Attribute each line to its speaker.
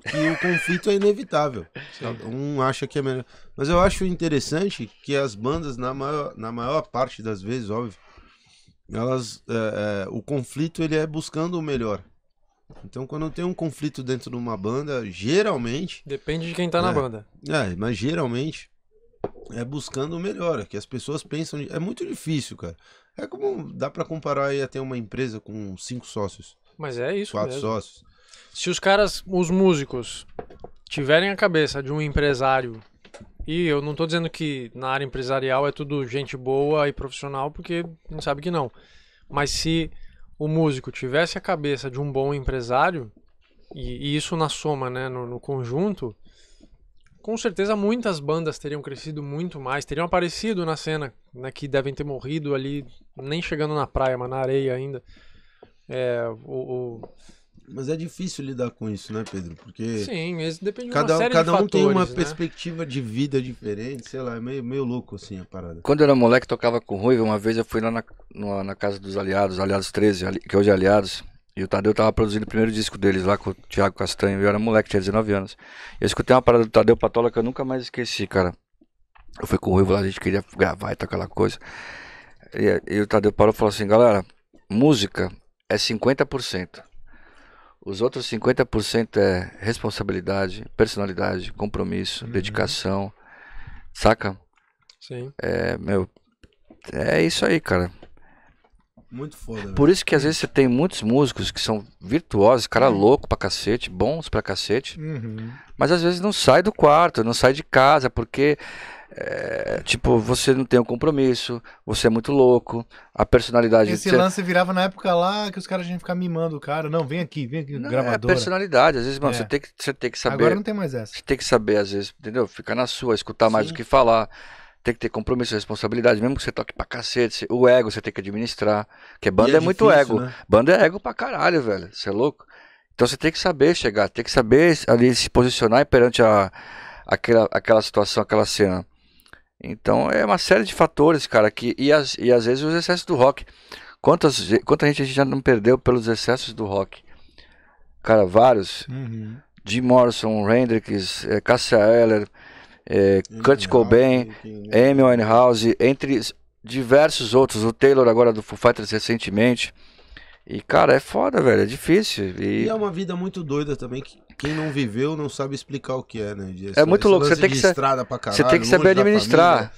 Speaker 1: que o conflito é inevitável. Um acha que é melhor. Mas eu acho interessante que as bandas, na maior, na maior parte das vezes, óbvio, elas, é, é, o conflito ele é buscando o melhor. Então, quando tem um conflito dentro de uma banda, geralmente. Depende de quem tá é, na banda. É, mas geralmente é buscando o melhor. É que as pessoas pensam. É muito difícil, cara. É como. Dá para comparar aí até uma empresa com cinco sócios. Mas é isso, Quatro mesmo. sócios
Speaker 2: se os caras, os músicos, tiverem a cabeça de um empresário, e eu não estou dizendo que na área empresarial é tudo gente boa e profissional, porque a gente sabe que não. Mas se o músico tivesse a cabeça de um bom empresário, e, e isso na soma, né, no, no conjunto, com certeza muitas bandas teriam crescido muito mais, teriam aparecido na cena, né, que devem ter morrido ali, nem chegando na praia, mas na areia ainda. É, o, o
Speaker 1: mas é difícil lidar com isso, né, Pedro? Porque. Sim, mas depende cada, de uma Cada um fatores, tem uma né? perspectiva de vida diferente, sei lá, é meio, meio louco assim a parada.
Speaker 3: Quando eu era moleque, tocava com o Rui, uma vez eu fui lá na, na, na casa dos Aliados, Aliados 13, que hoje é Aliados. E o Tadeu tava produzindo o primeiro disco deles lá com o Thiago Castanho. Eu era moleque, tinha 19 anos. Eu escutei uma parada do Tadeu Patola que eu nunca mais esqueci, cara. Eu fui com o Ruivo lá, a gente queria gravar e tal, aquela coisa. E, e o Tadeu Paulo falou assim: galera, música é 50%. Os outros 50% é responsabilidade, personalidade, compromisso, uhum. dedicação. Saca? Sim. É, meu. É isso aí, cara.
Speaker 1: Muito foda. Por isso que às
Speaker 3: vezes você tem muitos músicos que são virtuosos, cara uhum. louco pra cacete, bons pra cacete, uhum. mas às vezes não sai do quarto, não sai de casa, porque é, tipo, você não tem um compromisso, você é muito louco, a personalidade. Esse você... lance
Speaker 2: virava na época lá que os caras tinham gente ficar mimando o cara. Não, vem aqui, vem aqui, não, é gravadora. personalidade, às vezes, mano, é. você, tem que,
Speaker 3: você tem que saber. Agora não tem mais essa. Você tem que saber, às vezes, entendeu? Ficar na sua, escutar mais do que falar tem que ter compromisso, responsabilidade, mesmo que você toque pra cacete, o ego você tem que administrar. Porque banda é, é, muito ego. Né? Banda é ego pra caralho, velho. Você é louco? Então você tem que saber chegar, tem que saber ali se posicionar perante a, aquela, aquela situação, aquela cena. Então é uma série de fatores, cara, que. E, as, e às vezes os excessos do rock. Quantas, quanta gente a gente já não perdeu pelos excessos do rock? Cara, vários. Uhum. Jim Morrison, Hendrix, eh, Cassia Heller eh, Kurt Cobain, Amy Winehouse, entre diversos outros, o Taylor agora do Foo Fighters recentemente. E, cara, é foda, velho, é difícil. E, e é
Speaker 1: uma vida muito doida também, que quem não viveu não sabe explicar o que é, né? Essa, é muito louco, você tem que, estrada para caralho, você tem que saber administrar.